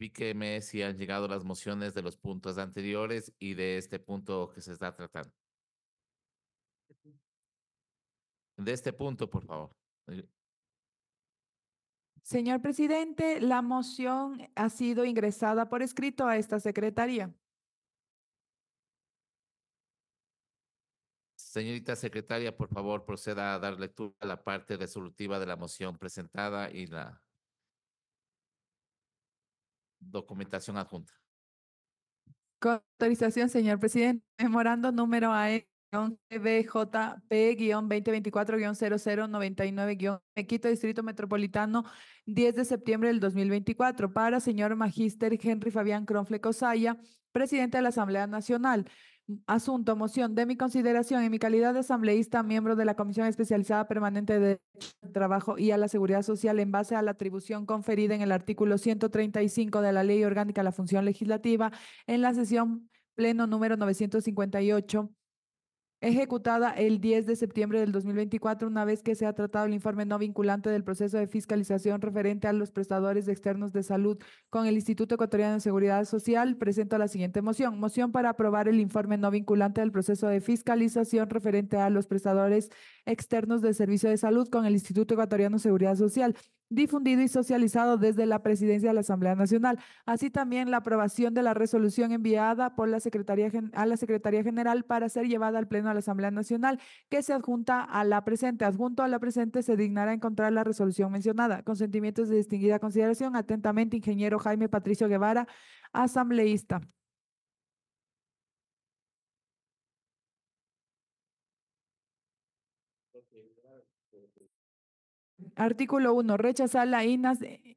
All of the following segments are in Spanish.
vi si han llegado las mociones de los puntos anteriores y de este punto que se está tratando. Este de este punto, por favor. Señor presidente, la moción ha sido ingresada por escrito a esta secretaría. Señorita secretaria, por favor, proceda a dar lectura a la parte resolutiva de la moción presentada y la documentación adjunta. Con autorización, señor presidente, memorando número AE. BJP-2024-0099- Quito, Distrito Metropolitano, 10 de septiembre del 2024, para señor Magíster Henry Fabián Cronfle Cosaya, presidente de la Asamblea Nacional. Asunto, moción de mi consideración en mi calidad de asambleísta, miembro de la Comisión Especializada Permanente de Trabajo y a la Seguridad Social en base a la atribución conferida en el artículo 135 de la Ley Orgánica de la Función Legislativa en la sesión pleno número 958 ejecutada el 10 de septiembre del 2024 una vez que se ha tratado el informe no vinculante del proceso de fiscalización referente a los prestadores externos de salud con el Instituto Ecuatoriano de Seguridad Social, presento la siguiente moción. Moción para aprobar el informe no vinculante del proceso de fiscalización referente a los prestadores externos de servicio de salud con el Instituto Ecuatoriano de Seguridad Social, difundido y socializado desde la Presidencia de la Asamblea Nacional, así también la aprobación de la resolución enviada por la Secretaría a la Secretaría General para ser llevada al Pleno de la Asamblea Nacional, que se adjunta a la presente. Adjunto a la presente se dignará encontrar la resolución mencionada. Consentimientos de distinguida consideración. Atentamente, ingeniero Jaime Patricio Guevara, asambleísta. Artículo 1. Rechazar la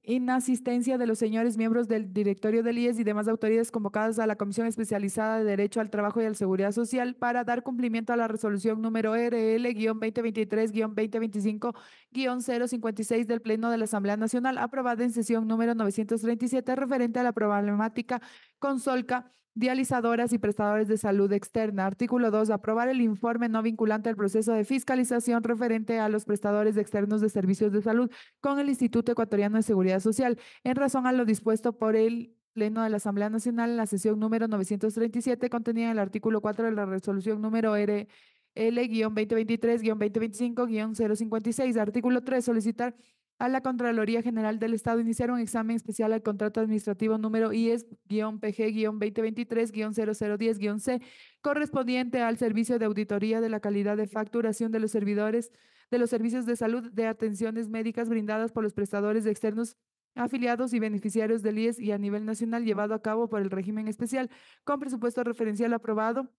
inasistencia de los señores miembros del directorio del IES y demás autoridades convocadas a la Comisión Especializada de Derecho al Trabajo y a la Seguridad Social para dar cumplimiento a la resolución número RL-2023-2025-056 del Pleno de la Asamblea Nacional, aprobada en sesión número 937, referente a la problemática con Solca dializadoras y prestadores de salud externa. Artículo 2. Aprobar el informe no vinculante al proceso de fiscalización referente a los prestadores externos de servicios de salud con el Instituto Ecuatoriano de Seguridad Social, en razón a lo dispuesto por el Pleno de la Asamblea Nacional en la sesión número 937, contenida en el artículo 4 de la resolución número R. L-2023-2025-056, artículo 3, solicitar a la Contraloría General del Estado iniciar un examen especial al contrato administrativo número IES-PG-2023-0010-C, correspondiente al servicio de auditoría de la calidad de facturación de los servidores de los servicios de salud de atenciones médicas brindadas por los prestadores externos afiliados y beneficiarios del IES y a nivel nacional llevado a cabo por el régimen especial, con presupuesto referencial aprobado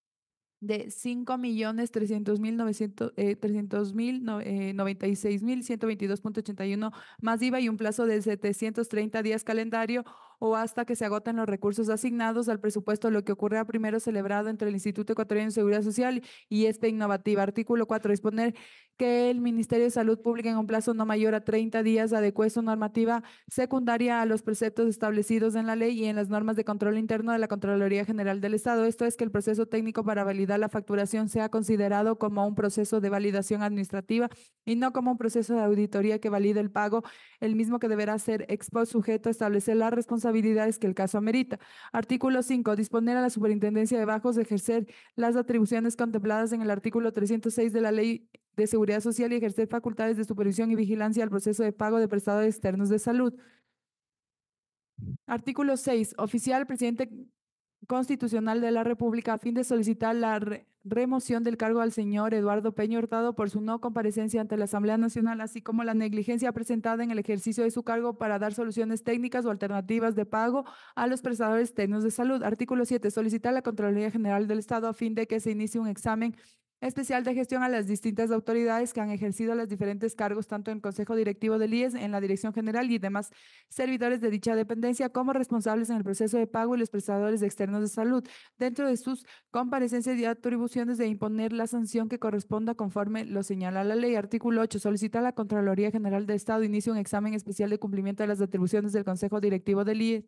de cinco millones trescientos mil novecientos eh, trescientos mil eh, noventa y seis mil ciento veintidós punto ochenta y uno más diva y un plazo de setecientos treinta días calendario o hasta que se agoten los recursos asignados al presupuesto, lo que ocurrirá primero celebrado entre el Instituto Ecuatoriano de Seguridad Social y este innovativa. Artículo 4. Disponer que el Ministerio de Salud Pública en un plazo no mayor a 30 días adecue su normativa secundaria a los preceptos establecidos en la ley y en las normas de control interno de la Contraloría General del Estado. Esto es que el proceso técnico para validar la facturación sea considerado como un proceso de validación administrativa y no como un proceso de auditoría que valide el pago, el mismo que deberá ser expuesto sujeto a establecer la responsabilidad habilidades que el caso amerita. Artículo 5. Disponer a la Superintendencia de Bajos de ejercer las atribuciones contempladas en el artículo 306 de la Ley de Seguridad Social y ejercer facultades de supervisión y vigilancia al proceso de pago de prestados externos de salud. Artículo 6. Oficial presidente constitucional de la República a fin de solicitar la remoción del cargo al señor Eduardo Peña Hurtado por su no comparecencia ante la Asamblea Nacional, así como la negligencia presentada en el ejercicio de su cargo para dar soluciones técnicas o alternativas de pago a los prestadores técnicos de salud. Artículo 7. Solicitar a la Contraloría General del Estado a fin de que se inicie un examen especial de gestión a las distintas autoridades que han ejercido los diferentes cargos tanto en Consejo Directivo del IES, en la Dirección General y demás servidores de dicha dependencia como responsables en el proceso de pago y los prestadores externos de salud, dentro de sus comparecencias y atribuciones de imponer la sanción que corresponda conforme lo señala la ley. Artículo 8. Solicita a la Contraloría General de Estado inicio un examen especial de cumplimiento de las atribuciones del Consejo Directivo del IES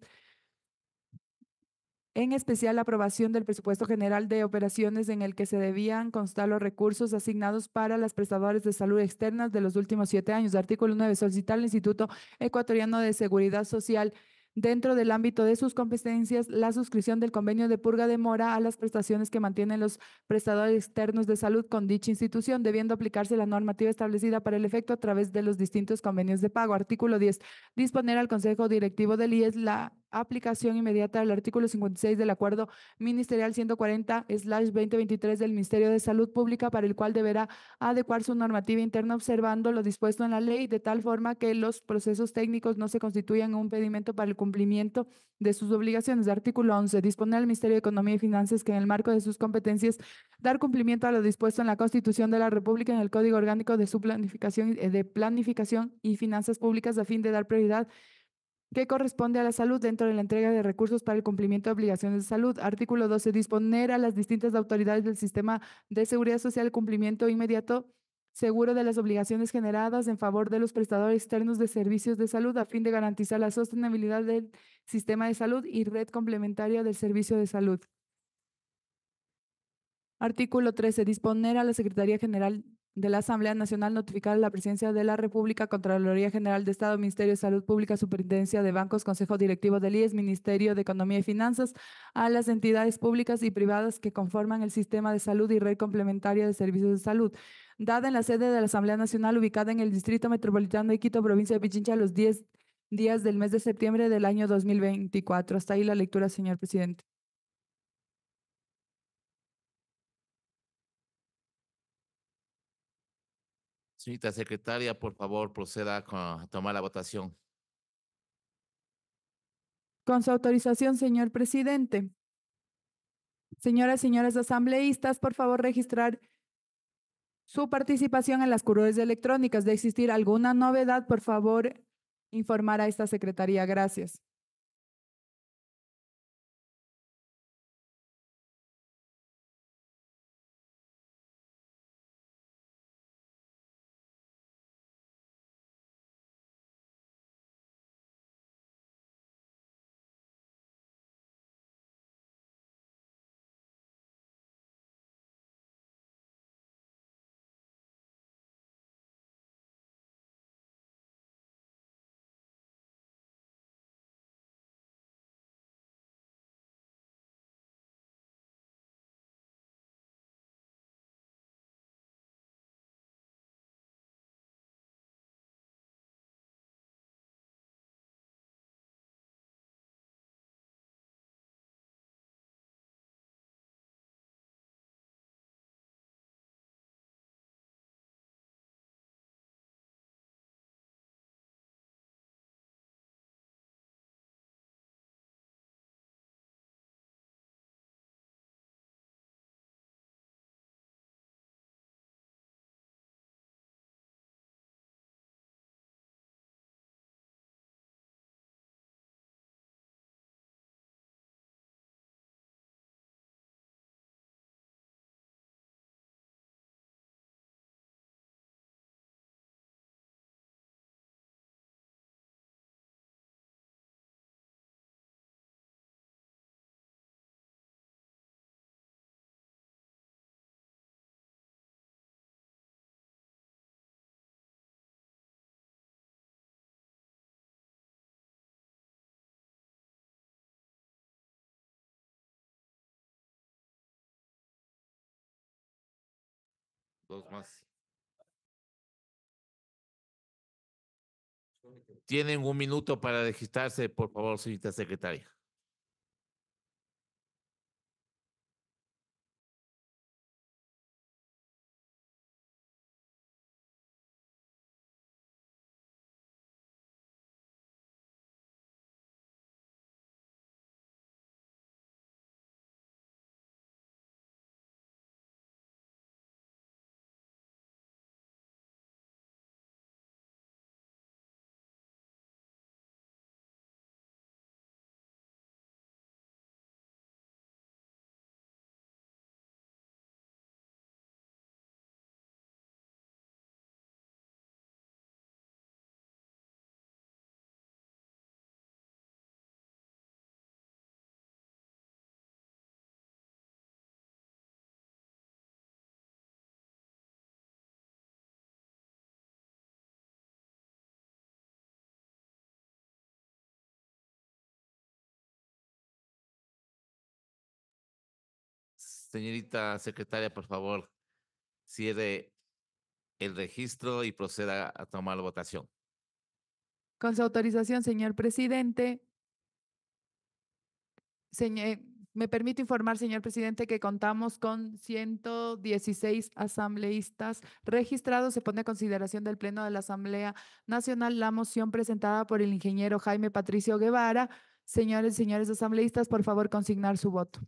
en especial la aprobación del presupuesto general de operaciones en el que se debían constar los recursos asignados para las prestadores de salud externas de los últimos siete años. Artículo 9. Solicitar al Instituto Ecuatoriano de Seguridad Social dentro del ámbito de sus competencias la suscripción del convenio de purga de mora a las prestaciones que mantienen los prestadores externos de salud con dicha institución, debiendo aplicarse la normativa establecida para el efecto a través de los distintos convenios de pago. Artículo 10. Disponer al Consejo Directivo del IES la aplicación inmediata del artículo 56 del Acuerdo Ministerial 140-2023 del Ministerio de Salud Pública, para el cual deberá adecuar su normativa interna observando lo dispuesto en la ley, de tal forma que los procesos técnicos no se constituyan un impedimento para el cumplimiento de sus obligaciones. Artículo 11. Dispone al Ministerio de Economía y Finanzas que en el marco de sus competencias dar cumplimiento a lo dispuesto en la Constitución de la República en el Código Orgánico de su planificación eh, de planificación y finanzas públicas a fin de dar prioridad ¿Qué corresponde a la salud dentro de la entrega de recursos para el cumplimiento de obligaciones de salud. Artículo 12. Disponer a las distintas autoridades del sistema de seguridad social el cumplimiento inmediato seguro de las obligaciones generadas en favor de los prestadores externos de servicios de salud a fin de garantizar la sostenibilidad del sistema de salud y red complementaria del servicio de salud. Artículo 13. Disponer a la Secretaría General de la Asamblea Nacional notificar a la Presidencia de la República, Contraloría General de Estado, Ministerio de Salud Pública, Superintendencia de Bancos, Consejo Directivo del IES, Ministerio de Economía y Finanzas, a las entidades públicas y privadas que conforman el sistema de salud y red complementaria de servicios de salud. Dada en la sede de la Asamblea Nacional ubicada en el Distrito Metropolitano de Quito, provincia de Pichincha, los 10 días del mes de septiembre del año 2024. Hasta ahí la lectura, señor presidente. Señorita secretaria, por favor, proceda a tomar la votación. Con su autorización, señor presidente. Señoras, y señores asambleístas, por favor, registrar su participación en las curules electrónicas. De existir alguna novedad, por favor, informar a esta secretaría. Gracias. Dos más. Tienen un minuto para registrarse, por favor, señorita secretaria. Señorita secretaria, por favor, cierre el registro y proceda a tomar la votación. Con su autorización, señor presidente. Eh, me permito informar, señor presidente, que contamos con 116 asambleístas registrados. Se pone a consideración del Pleno de la Asamblea Nacional la moción presentada por el ingeniero Jaime Patricio Guevara. Señores y señores asambleístas, por favor, consignar su voto.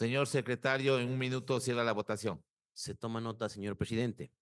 Señor secretario, en un minuto cierra la votación. Se toma nota, señor presidente.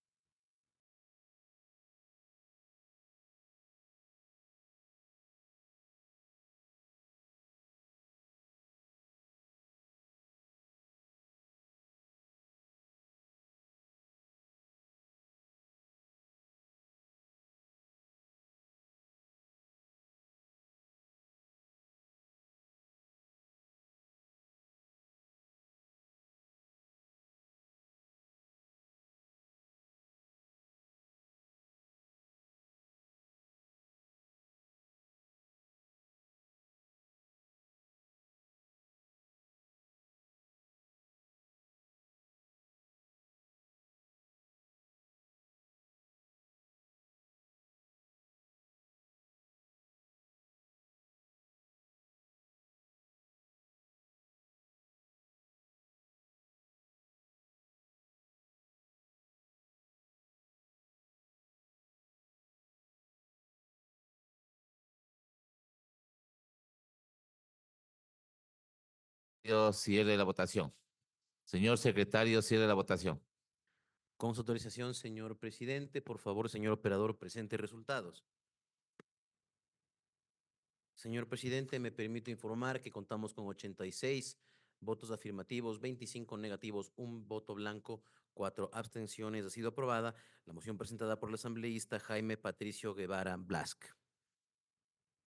cierre la votación. Señor secretario, cierre la votación. Con su autorización, señor presidente, por favor, señor operador, presente resultados. Señor presidente, me permito informar que contamos con 86 votos afirmativos, 25 negativos, un voto blanco, cuatro abstenciones. Ha sido aprobada la moción presentada por el asambleísta Jaime Patricio Guevara Blask.